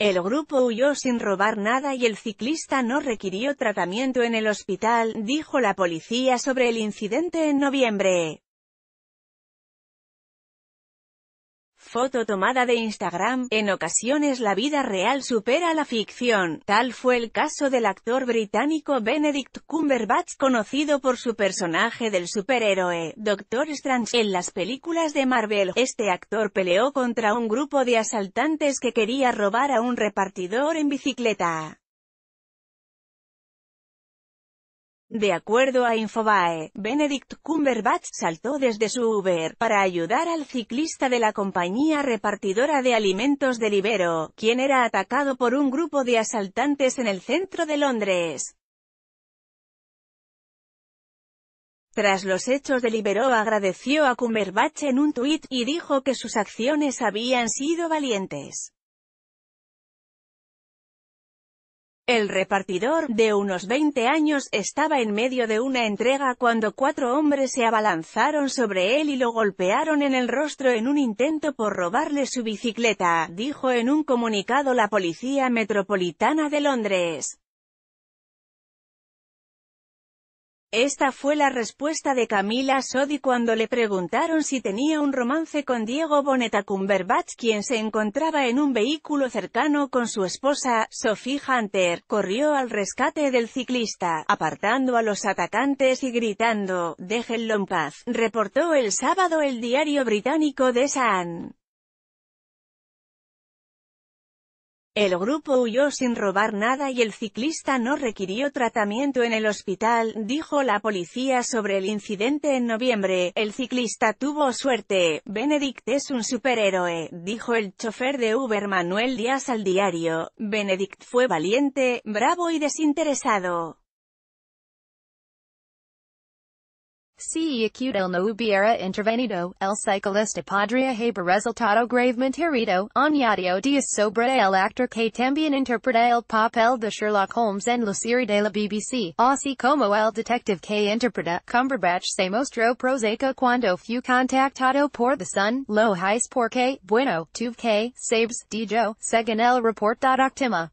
El grupo huyó sin robar nada y el ciclista no requirió tratamiento en el hospital, dijo la policía sobre el incidente en noviembre. Foto tomada de Instagram, en ocasiones la vida real supera la ficción, tal fue el caso del actor británico Benedict Cumberbatch conocido por su personaje del superhéroe, Doctor Strange, en las películas de Marvel. Este actor peleó contra un grupo de asaltantes que quería robar a un repartidor en bicicleta. De acuerdo a Infobae, Benedict Cumberbatch saltó desde su Uber para ayudar al ciclista de la compañía repartidora de alimentos de Libero, quien era atacado por un grupo de asaltantes en el centro de Londres. Tras los hechos de Libero agradeció a Cumberbatch en un tuit, y dijo que sus acciones habían sido valientes. El repartidor, de unos 20 años, estaba en medio de una entrega cuando cuatro hombres se abalanzaron sobre él y lo golpearon en el rostro en un intento por robarle su bicicleta, dijo en un comunicado la Policía Metropolitana de Londres. Esta fue la respuesta de Camila Sodi cuando le preguntaron si tenía un romance con Diego Boneta Cumberbatch quien se encontraba en un vehículo cercano con su esposa, Sophie Hunter, corrió al rescate del ciclista, apartando a los atacantes y gritando, déjenlo en paz, reportó el sábado el diario británico The Sun. El grupo huyó sin robar nada y el ciclista no requirió tratamiento en el hospital, dijo la policía sobre el incidente en noviembre. El ciclista tuvo suerte, Benedict es un superhéroe, dijo el chofer de Uber Manuel Díaz al diario. Benedict fue valiente, bravo y desinteresado. Si acute no hubiera intervenido, el ciclista podría haber resultado gravemente herido, añadió Diaz sobre el actor que también interpreta el papel de Sherlock Holmes en la serie de la BBC, así como el detective que interpreta Cumberbatch se mostró prosaico cuando fue contactado por The Sun, lo hice porque, bueno, tuve que, sabes, dijo, según el report de